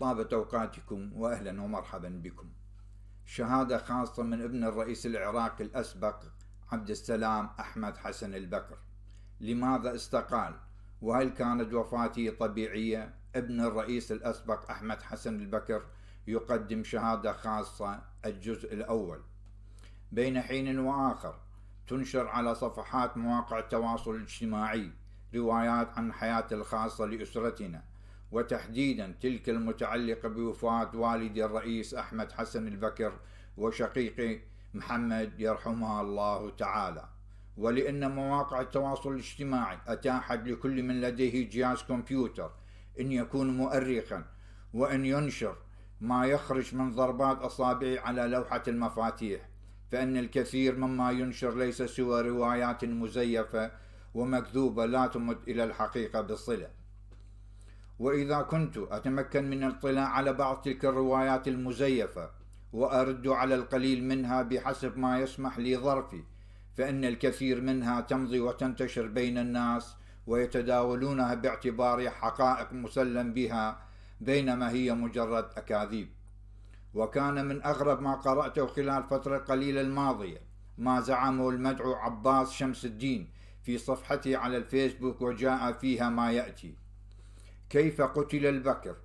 طابت أوقاتكم وأهلا ومرحبا بكم شهادة خاصة من ابن الرئيس العراقي الأسبق عبد السلام أحمد حسن البكر لماذا استقال وهل كانت وفاته طبيعية ابن الرئيس الأسبق أحمد حسن البكر يقدم شهادة خاصة الجزء الأول بين حين وآخر تنشر على صفحات مواقع التواصل الاجتماعي روايات عن حياة الخاصة لأسرتنا وتحديدا تلك المتعلقة بوفاة والدي الرئيس أحمد حسن البكر وشقيقه محمد يرحمها الله تعالى ولأن مواقع التواصل الاجتماعي أتاحت لكل من لديه جهاز كمبيوتر أن يكون مؤرخا وأن ينشر ما يخرج من ضربات أصابعه على لوحة المفاتيح فإن الكثير مما ينشر ليس سوى روايات مزيفة ومكذوبة لا تمت إلى الحقيقة بالصلة وإذا كنت أتمكن من الاطلاع على بعض تلك الروايات المزيفة وأرد على القليل منها بحسب ما يسمح لي ظرفي فإن الكثير منها تمضي وتنتشر بين الناس ويتداولونها باعتبارها حقائق مسلم بها بينما هي مجرد أكاذيب وكان من أغرب ما قرأته خلال فترة قليلة الماضية ما زعمه المدعو عباس شمس الدين في صفحته على الفيسبوك وجاء فيها ما يأتي كيف قتل البكر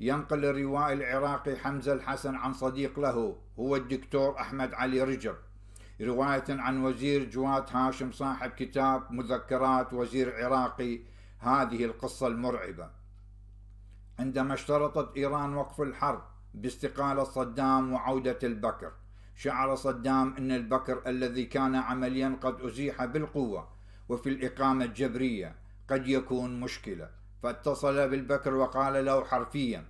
ينقل الروائي العراقي حمزة الحسن عن صديق له هو الدكتور أحمد علي رجب رواية عن وزير جواد هاشم صاحب كتاب مذكرات وزير عراقي هذه القصة المرعبة عندما اشترطت إيران وقف الحرب باستقالة صدام وعودة البكر شعر صدام أن البكر الذي كان عمليا قد أزيح بالقوة وفي الإقامة الجبرية قد يكون مشكلة فاتصل بالبكر وقال له حرفيا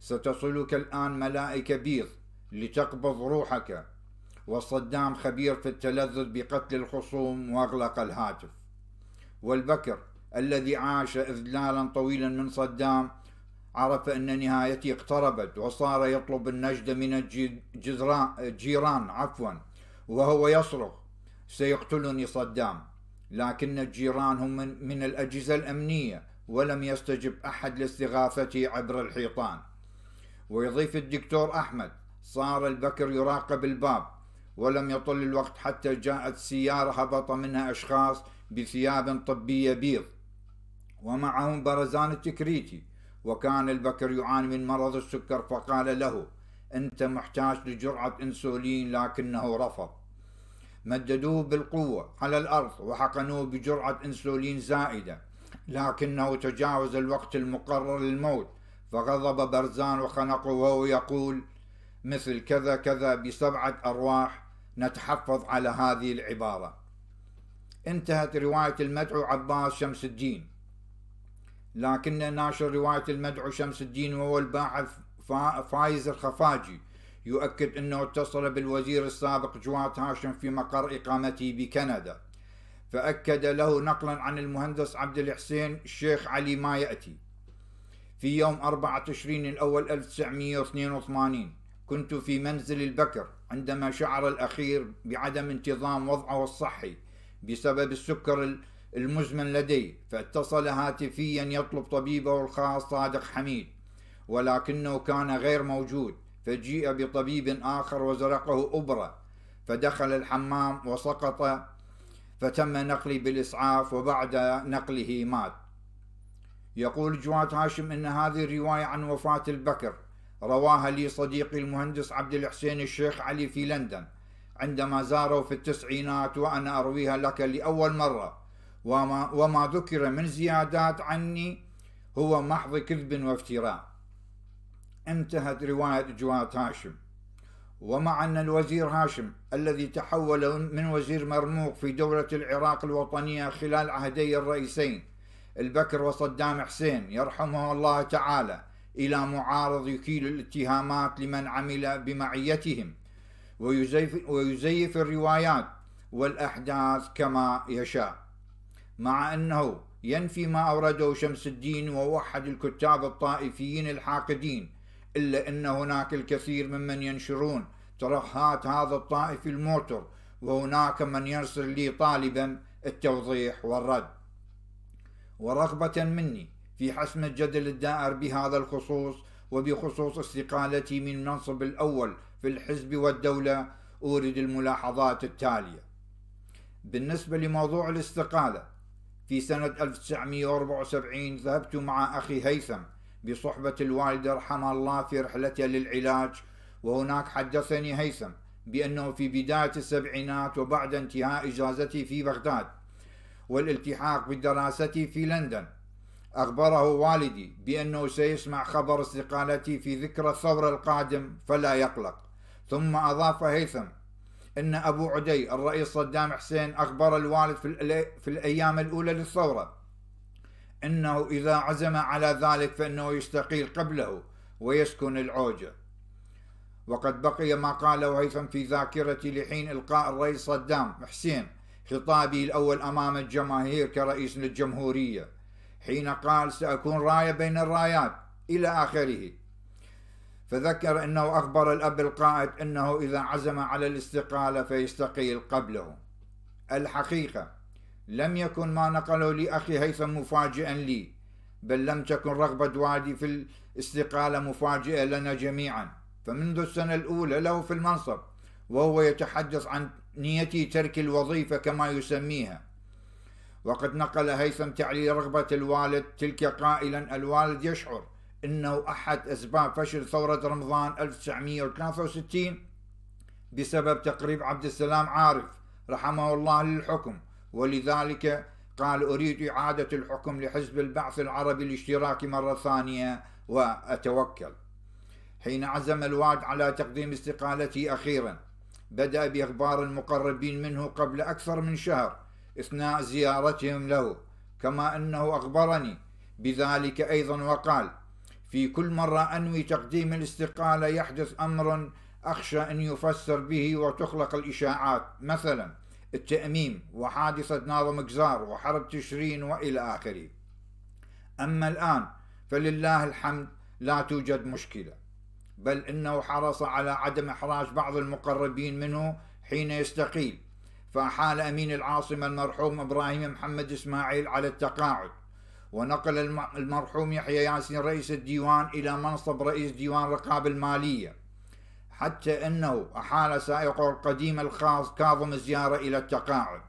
ستصلك الآن ملائكة بيض لتقبض روحك وصدام خبير في التلذذ بقتل الخصوم وأغلق الهاتف والبكر الذي عاش إذلالا طويلا من صدام عرف أن نهايتي اقتربت وصار يطلب النجدة من الجيران عفوا وهو يصرخ سيقتلني صدام لكن الجيران هم من, من الأجهزة الأمنية ولم يستجب أحد لاستغاثتي عبر الحيطان ويضيف الدكتور أحمد صار البكر يراقب الباب ولم يطل الوقت حتى جاءت سيارة هبط منها أشخاص بثياب طبية بيض ومعهم برزان التكريتي وكان البكر يعاني من مرض السكر فقال له أنت محتاج لجرعة أنسولين لكنه رفض مددوه بالقوة على الأرض وحقنوه بجرعة أنسولين زائدة لكنه تجاوز الوقت المقرر للموت فغضب برزان وخنقه وهو يقول مثل كذا كذا بسبعة أرواح نتحفظ على هذه العبارة انتهت رواية المدعو عباس شمس الدين لكن ناشر رواية المدعو شمس الدين وهو الباحث فايز الخفاجي يؤكد أنه اتصل بالوزير السابق جواد هاشم في مقر إقامته بكندا فأكد له نقلا عن المهندس عبد الحسين الشيخ علي ما يأتي في يوم 4 تشرين الأول 1982 كنت في منزل البكر عندما شعر الأخير بعدم انتظام وضعه الصحي بسبب السكر المزمن لديه فاتصل هاتفيا يطلب طبيبه الخاص صادق حميد ولكنه كان غير موجود فجيء بطبيب آخر وزرقه أبرة فدخل الحمام وسقط فتم نقلي بالإسعاف وبعد نقله مات يقول جواد هاشم أن هذه الرواية عن وفاة البكر رواها لي صديقي المهندس عبد الحسين الشيخ علي في لندن عندما زاره في التسعينات وأنا أرويها لك لأول مرة وما, وما ذكر من زيادات عني هو محض كذب وافتراء انتهت رواية جواد هاشم ومع أن الوزير هاشم الذي تحول من وزير مرموق في دولة العراق الوطنية خلال عهدي الرئيسين البكر وصدام حسين يرحمه الله تعالى إلى معارض يكيل الاتهامات لمن عمل بمعيتهم ويزيف, ويزيف الروايات والأحداث كما يشاء مع أنه ينفي ما أورده شمس الدين ووحد الكتاب الطائفيين الحاقدين إلا أن هناك الكثير ممن ينشرون ترهات هذا الطائف الموتر وهناك من يرسل لي طالبا التوضيح والرد ورغبة مني في حسم الجدل الدائر بهذا الخصوص وبخصوص استقالتي من منصب الأول في الحزب والدولة أورد الملاحظات التالية بالنسبة لموضوع الاستقالة في سنة 1974 ذهبت مع أخي هيثم بصحبة الوالد رحم الله في رحلته للعلاج وهناك حدثني هيثم بأنه في بداية السبعينات وبعد انتهاء إجازتي في بغداد والالتحاق بدراستي في لندن أخبره والدي بأنه سيسمع خبر استقالتي في ذكرى الثورة القادم فلا يقلق ثم أضاف هيثم أن أبو عدي الرئيس صدام حسين أخبر الوالد في, الأيام الأولى للثورة انه اذا عزم على ذلك فانه يستقيل قبله ويسكن العوجه وقد بقي ما قاله هيثم في ذاكرتي لحين القاء الرئيس صدام حسين خطابي الاول امام الجماهير كرئيس للجمهوريه حين قال ساكون رايه بين الرايات الى اخره فذكر انه اخبر الاب القائد انه اذا عزم على الاستقاله فيستقيل قبله الحقيقه لم يكن ما نقله لي أخي هيثم مفاجئا لي بل لم تكن رغبة والدي في الاستقالة مفاجئة لنا جميعا فمنذ السنة الأولى له في المنصب وهو يتحدث عن نيتي ترك الوظيفة كما يسميها وقد نقل هيثم تعليل رغبة الوالد تلك قائلا الوالد يشعر أنه أحد أسباب فشل ثورة رمضان 1963 بسبب تقريب عبد السلام عارف رحمه الله للحكم ولذلك قال أريد إعادة الحكم لحزب البعث العربي الاشتراكي مرة ثانية وأتوكل حين عزم الواد على تقديم استقالته أخيرا بدأ بإخبار المقربين منه قبل أكثر من شهر أثناء زيارتهم له كما أنه أخبرني بذلك أيضا وقال في كل مرة أنوي تقديم الاستقالة يحدث أمر أخشى أن يفسر به وتخلق الإشاعات مثلا التأميم وحادثة ناظم جزار وحرب تشرين وإلى آخره أما الآن فلله الحمد لا توجد مشكلة بل إنه حرص على عدم إحراج بعض المقربين منه حين يستقيل فأحال أمين العاصمة المرحوم إبراهيم محمد إسماعيل على التقاعد ونقل المرحوم يحيى ياسين رئيس الديوان إلى منصب رئيس ديوان رقاب المالية حتى أنه أحال سائقه القديم الخاص كاظم الزيارة إلى التقاعد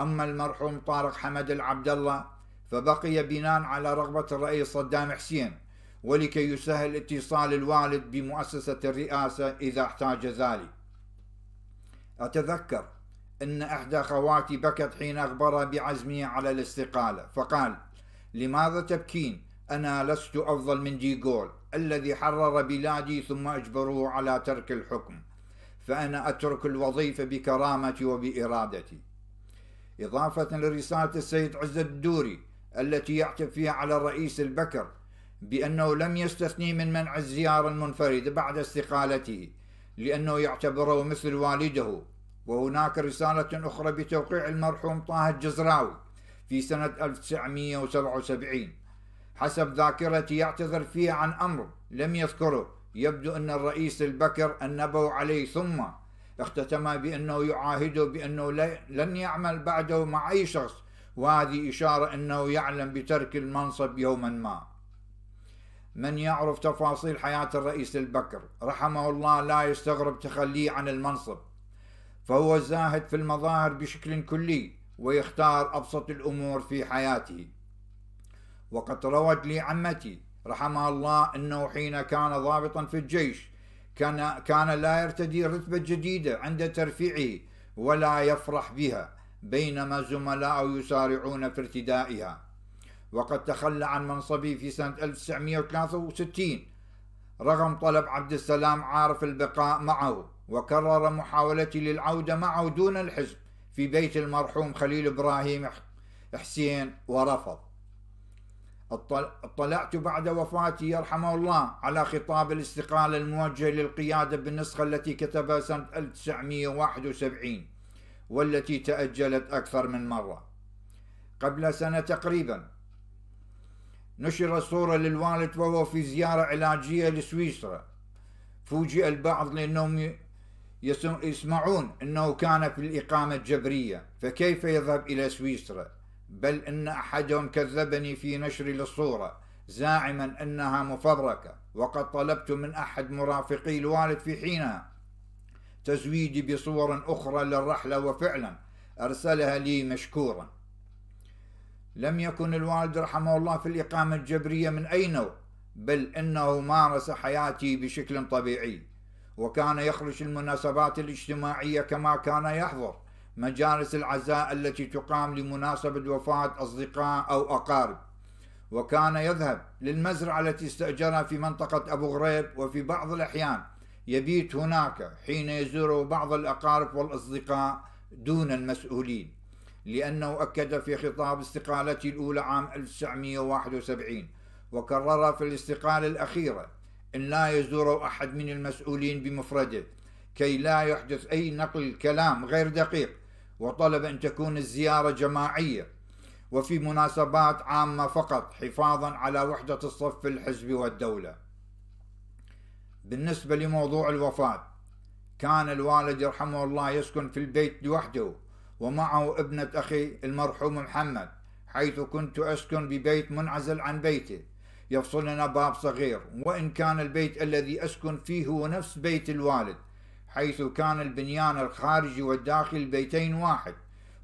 أما المرحوم طارق حمد العبد الله فبقي بناء على رغبة الرئيس صدام حسين ولكي يسهل اتصال الوالد بمؤسسة الرئاسة إذا احتاج ذلك أتذكر أن إحدى خواتي بكت حين أخبرها بعزمي على الاستقالة فقال لماذا تبكين أنا لست أفضل من ديغول الذي حرر بلادي ثم أجبروه على ترك الحكم فأنا أترك الوظيفة بكرامتي وبإرادتي إضافة لرسالة السيد عز الدوري التي يعتب فيها على الرئيس البكر بأنه لم يستثني من منع الزيارة المنفردة بعد استقالته لأنه يعتبره مثل والده وهناك رسالة أخرى بتوقيع المرحوم طه الجزراوي في سنة 1977 حسب ذاكرتي يعتذر فيه عن أمر لم يذكره يبدو أن الرئيس البكر أنبه عليه ثم اختتم بأنه يعاهده بأنه لن يعمل بعده مع أي شخص وهذه إشارة أنه يعلم بترك المنصب يوما ما من يعرف تفاصيل حياة الرئيس البكر رحمه الله لا يستغرب تخليه عن المنصب فهو زاهد في المظاهر بشكل كلي ويختار أبسط الأمور في حياته وقد روت لي عمتي رحمها الله أنه حين كان ضابطا في الجيش كان, كان لا يرتدي رتبة جديدة عند ترفيعه ولا يفرح بها بينما زملائه يسارعون في ارتدائها وقد تخلى عن منصبه في سنة 1963 رغم طلب عبد السلام عارف البقاء معه وكرر محاولتي للعودة معه دون الحزب في بيت المرحوم خليل إبراهيم حسين ورفض اطلعت بعد وفاته يرحمه الله على خطاب الاستقالة الموجه للقيادة بالنسخة التي كتبها سنة 1971 والتي تأجلت أكثر من مرة قبل سنة تقريبا نشر صورة للوالد وهو في زيارة علاجية لسويسرا فوجئ البعض لأنهم يسمعون أنه كان في الإقامة الجبرية فكيف يذهب إلى سويسرا بل إن أحدهم كذبني في نشري للصورة زاعما أنها مفركة وقد طلبت من أحد مرافقي الوالد في حينها تزويدي بصور أخرى للرحلة وفعلا أرسلها لي مشكورا لم يكن الوالد رحمه الله في الإقامة الجبرية من أي نوع بل إنه مارس حياتي بشكل طبيعي وكان يخرج المناسبات الاجتماعية كما كان يحضر مجالس العزاء التي تقام لمناسبة وفاة أصدقاء أو أقارب وكان يذهب للمزرعة التي استأجرها في منطقة أبو غريب وفي بعض الأحيان يبيت هناك حين يزوره بعض الأقارب والأصدقاء دون المسؤولين لأنه أكد في خطاب استقالته الأولى عام 1971 وكرر في الاستقالة الأخيرة إن لا يزور أحد من المسؤولين بمفرده كي لا يحدث أي نقل كلام غير دقيق وطلب أن تكون الزيارة جماعية وفي مناسبات عامة فقط حفاظا على وحدة الصف الحزبي والدولة بالنسبة لموضوع الوفاة كان الوالد رحمه الله يسكن في البيت لوحده ومعه ابنة أخي المرحوم محمد حيث كنت أسكن ببيت منعزل عن بيته يفصلنا باب صغير وإن كان البيت الذي أسكن فيه هو نفس بيت الوالد حيث كان البنيان الخارجي والداخلي البيتين واحد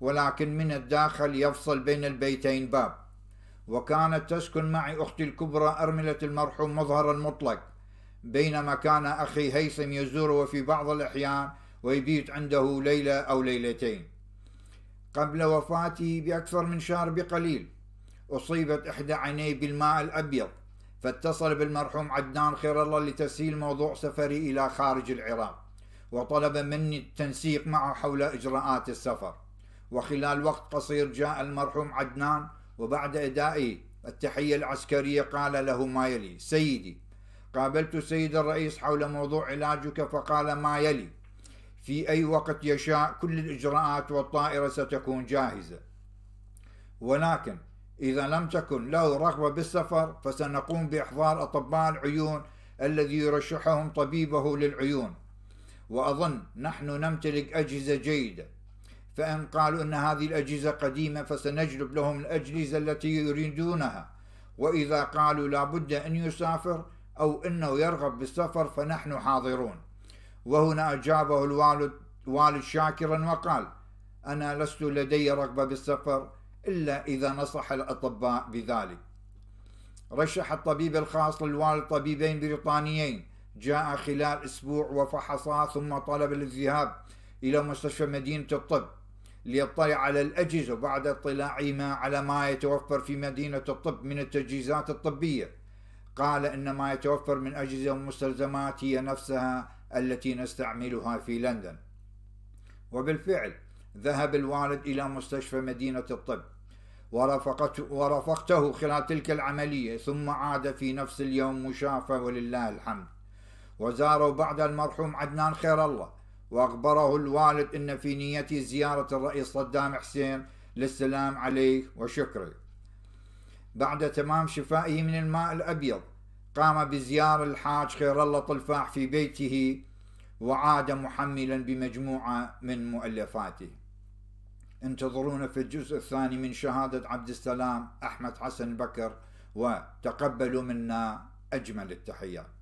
ولكن من الداخل يفصل بين البيتين باب وكانت تسكن معي أختي الكبرى أرملة المرحوم مظهر المطلق بينما كان أخي هيثم يزوره في بعض الأحيان ويبيت عنده ليلة أو ليلتين قبل وفاتي بأكثر من شهر بقليل أصيبت إحدى عيني بالماء الأبيض فاتصل بالمرحوم عدنان خير الله لتسهيل موضوع سفري إلى خارج العراق وطلب مني التنسيق معه حول إجراءات السفر وخلال وقت قصير جاء المرحوم عدنان وبعد إدائي التحية العسكرية قال له ما يلي سيدي قابلت سيد الرئيس حول موضوع علاجك فقال ما يلي في أي وقت يشاء كل الإجراءات والطائرة ستكون جاهزة ولكن إذا لم تكن له رغبة بالسفر فسنقوم بإحضار أطباء العيون الذي يرشحهم طبيبه للعيون وأظن نحن نمتلك أجهزة جيدة فإن قالوا أن هذه الأجهزة قديمة فسنجلب لهم الأجهزة التي يريدونها وإذا قالوا لابد أن يسافر أو أنه يرغب بالسفر فنحن حاضرون وهنا أجابه الوالد والد شاكرا وقال أنا لست لدي رغبة بالسفر إلا إذا نصح الأطباء بذلك رشح الطبيب الخاص للوالد طبيبين بريطانيين جاء خلال أسبوع وفحصها ثم طلب الذهاب إلى مستشفى مدينة الطب ليطلع على الأجهزة بعد اطلاعهما على ما يتوفر في مدينة الطب من التجهيزات الطبية قال إن ما يتوفر من أجهزة ومستلزمات هي نفسها التي نستعملها في لندن وبالفعل ذهب الوالد إلى مستشفى مدينة الطب ورافقته, خلال تلك العملية ثم عاد في نفس اليوم مشافى ولله الحمد وزاروا بعد المرحوم عدنان خير الله وأخبره الوالد أن في نيته زيارة الرئيس صدام حسين للسلام عليه وشكره بعد تمام شفائه من الماء الأبيض قام بزيارة الحاج خير الله طلفاح في بيته وعاد محملا بمجموعة من مؤلفاته انتظرونا في الجزء الثاني من شهادة عبد السلام أحمد حسن بكر وتقبلوا منا أجمل التحيات